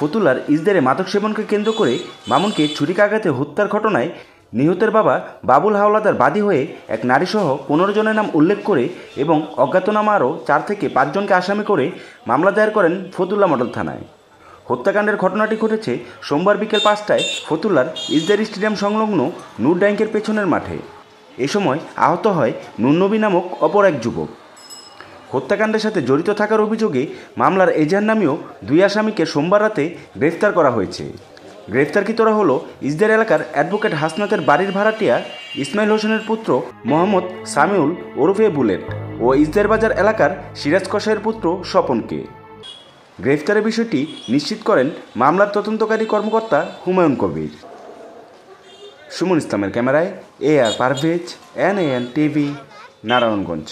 ফতুলার ইজদারে মাদক সেবনকে কেন্দ্র করে মামুনকে ছুরিকাঘাতে হত্যার ঘটনায় নিহতের বাবা বাবুল হাওলাদার বাদী হয়ে এক নারীসহ পনেরো জনের নাম উল্লেখ করে এবং অজ্ঞাতনামা আরও চার থেকে পাঁচজনকে আসামি করে মামলা দায়ের করেন ফতুল্লা মডেল থানায় হত্যাকাণ্ডের ঘটনাটি ঘটেছে সোমবার বিকেল পাঁচটায় ফতুল্লার ইজদার স্টেডিয়াম সংলগ্ন নূর ড্যাঙ্কের পেছনের মাঠে এ সময় আহত হয় নুন্নবী নামক অপর এক যুবক হত্যাকাণ্ডের সাথে জড়িত থাকার অভিযোগে মামলার এজাহার নামেও দুই আসামিকে সোমবার রাতে গ্রেফতার করা হয়েছে গ্রেফতারকৃতরা হল ইসদার এলাকার অ্যাডভোকেট হাসনাতের বাড়ির ভাড়াটিয়া ইসমাইল হোসেনের পুত্র মোহাম্মদ সামিউল ওরফে বুলেট ও ইসদার বাজার এলাকার সিরাজ কষাইয়ের পুত্র স্বপনকে গ্রেফতারের বিষয়টি নিশ্চিত করেন মামলার তদন্তকারী কর্মকর্তা হুমায়ুন কবির সুমন ইসলামের ক্যামেরায় A R Parvez N A N TV Narayanganj